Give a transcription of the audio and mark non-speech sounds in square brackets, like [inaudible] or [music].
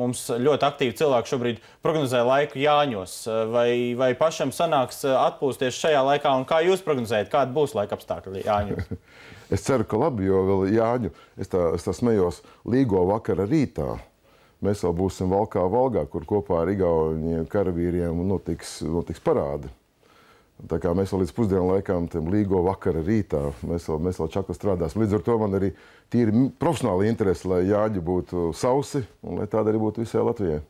mums ļoti aktīvi cilvēki šobrīd prognozē laiku Jāņos. Vai, vai pašam sanāks atpūsties šajā laikā, un kā jūs prognozējat, kāda būs laika apstākļi Jāņos? [laughs] es ceru, ka labi, jo vēl Jāņu, es tā, es tā smējos līgo vakara rītā. Mēs vēl būsim Valkā, Valgā, kur kopā ar Igauniem karavīriem notiks, nu, notiks nu, parādi. Tā kā mēs vēl līdz pusdienu laikam, tam līgo vakara rītā, mēs vēl, mēs vēl čaku strādāsim. Līdz ar to man arī tīri profesionāli interesi, lai Jāņa būtu sausi un lai tāda arī būtu visai Latvijai.